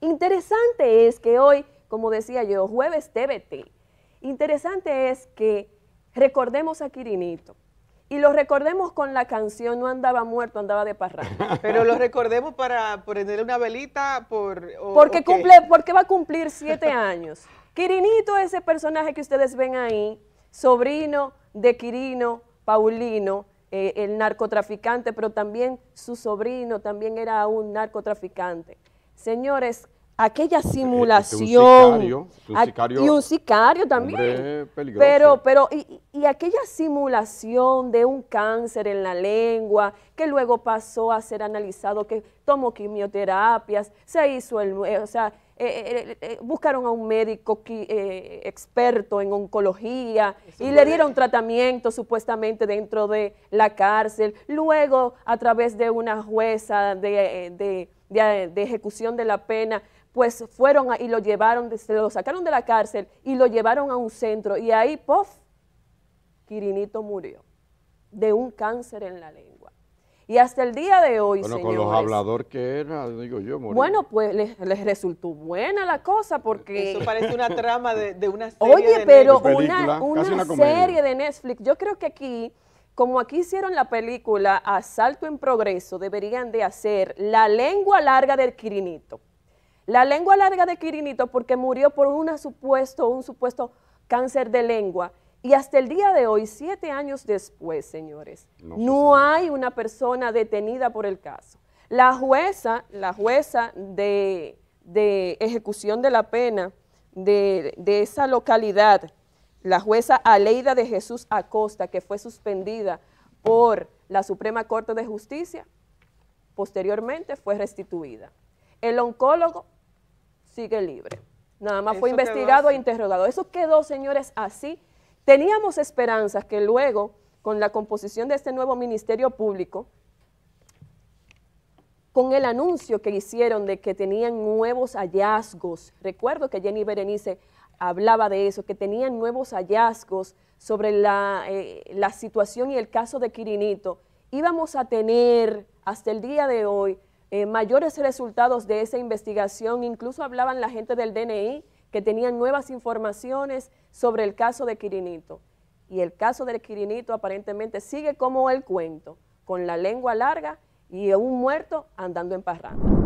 Interesante es que hoy, como decía yo, jueves TVT. interesante es que recordemos a Quirinito. Y lo recordemos con la canción No andaba muerto, andaba de parranda. Pero lo recordemos para prender una velita por... porque, cumple, porque va a cumplir siete años. Quirinito, ese personaje que ustedes ven ahí, sobrino de Quirino, Paulino, eh, el narcotraficante, pero también su sobrino también era un narcotraficante. Señores, aquella eh, eh, este, simulación. Ah, y un sicario también. Pero, pero, y, y, aquella simulación de un cáncer en la lengua, que luego pasó a ser analizado, que tomó quimioterapias, se hizo el, o sea, eh, eh, eh, buscaron a un médico experto en oncología y le dieron tratamiento supuestamente dentro de la cárcel. Luego, a través de una jueza de, ejecución de la pena, pues fueron y lo llevaron, se lo sacaron de la cárcel y lo llevaron a un centro. Y ahí, ¡pof! Quirinito murió de un cáncer en la lengua. Y hasta el día de hoy, Bueno, con los hablador que era, digo yo, Bueno, pues les, resultó buena la cosa porque... Eh, eso parece una trama de, una serie de pero Netflix. una, pero una serie de Netflix. Yo creo que aquí, como aquí hicieron la película Asalto en Progreso, deberían de hacer La lengua larga del Quirinito. La lengua larga de Quirinito porque murió por una supuesto, un supuesto cáncer de lengua y hasta el día de hoy, siete años después, señores, no, hay una persona detenida por el caso. La jueza, la jueza de, ejecución de la pena de, esa localidad, la jueza Aleida de Jesús Acosta, que fue suspendida por la Suprema Corte de Justicia, posteriormente fue restituida. El oncólogo sigue libre. Nada más fue investigado e interrogado. Eso quedó, señores, así Teníamos esperanzas que luego, con la composición de este nuevo Ministerio Público, con el anuncio que hicieron de que tenían nuevos hallazgos, recuerdo que Jenny Berenice hablaba de eso, que tenían nuevos hallazgos sobre la, eh, situación y el caso de Quirinito, íbamos a tener hasta el día de hoy eh, mayores resultados de esa investigación, incluso hablaban la gente del DNI que tenían nuevas informaciones sobre el caso de Quirinito. Y el caso del Quirinito aparentemente sigue como el cuento, con la lengua larga y un muerto andando en parranda.